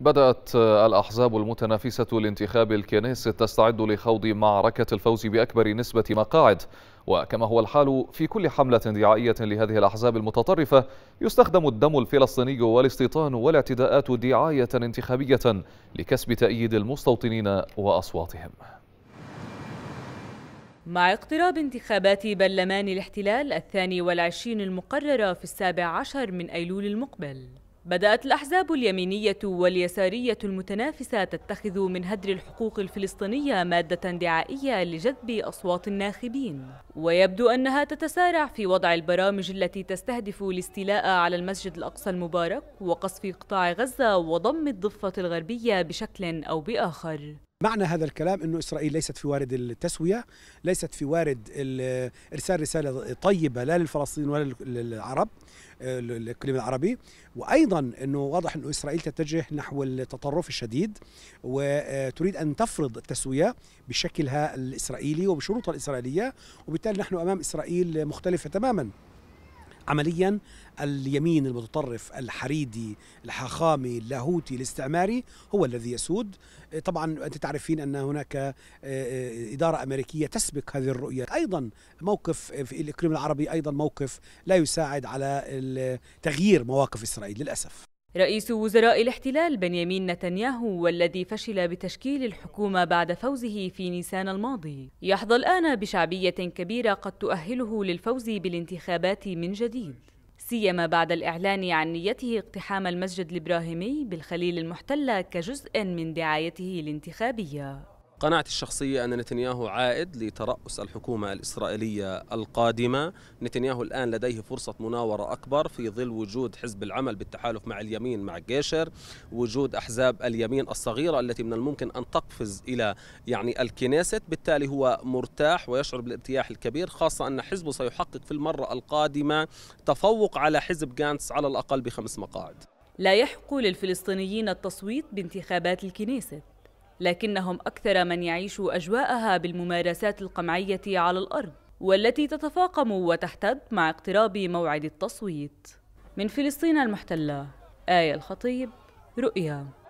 بدأت الأحزاب المتنافسة لانتخاب الكنيست تستعد لخوض معركة الفوز بأكبر نسبة مقاعد وكما هو الحال في كل حملة دعائية لهذه الأحزاب المتطرفة يستخدم الدم الفلسطيني والاستيطان والاعتداءات دعاية انتخابية لكسب تأييد المستوطنين وأصواتهم مع اقتراب انتخابات برلمان الاحتلال الثاني والعشرين المقررة في السابع عشر من أيلول المقبل بدأت الأحزاب اليمينية واليسارية المتنافسة تتخذ من هدر الحقوق الفلسطينية مادة دعائية لجذب أصوات الناخبين ويبدو أنها تتسارع في وضع البرامج التي تستهدف الاستيلاء على المسجد الأقصى المبارك وقصف قطاع غزة وضم الضفة الغربية بشكل أو بآخر معنى هذا الكلام انه اسرائيل ليست في وارد التسويه، ليست في وارد ارسال رساله طيبه لا للفلسطينيين ولا للعرب الاقليم آه، العربي، وايضا انه واضح انه اسرائيل تتجه نحو التطرف الشديد وتريد ان تفرض التسويه بشكلها الاسرائيلي وبشروطها الاسرائيليه، وبالتالي نحن امام اسرائيل مختلفه تماما. عمليا اليمين المتطرف الحريدي الحاخامي اللاهوتي الاستعماري هو الذي يسود إيه، طبعا انت تعرفين ان هناك إيه، إيه، اداره امريكيه تسبق هذه الرؤيه ايضا موقف في الاقليم العربي ايضا موقف لا يساعد على تغيير مواقف اسرائيل للاسف رئيس وزراء الاحتلال بنيامين نتنياهو والذي فشل بتشكيل الحكومة بعد فوزه في نيسان الماضي يحظى الآن بشعبية كبيرة قد تؤهله للفوز بالانتخابات من جديد سيما بعد الإعلان عن نيته اقتحام المسجد الإبراهيمي بالخليل المحتلة كجزء من دعايته الانتخابية قناعتي الشخصية أن نتنياهو عائد لترأس الحكومة الإسرائيلية القادمة نتنياهو الآن لديه فرصة مناورة أكبر في ظل وجود حزب العمل بالتحالف مع اليمين مع جيشر وجود أحزاب اليمين الصغيرة التي من الممكن أن تقفز إلى يعني الكنيست بالتالي هو مرتاح ويشعر بالارتياح الكبير خاصة أن حزبه سيحقق في المرة القادمة تفوق على حزب جانتس على الأقل بخمس مقاعد لا يحق للفلسطينيين التصويت بانتخابات الكنيست لكنهم أكثر من يعيشوا أجواءها بالممارسات القمعية على الأرض والتي تتفاقم وتحتد مع اقتراب موعد التصويت من فلسطين المحتلة آية الخطيب رؤيا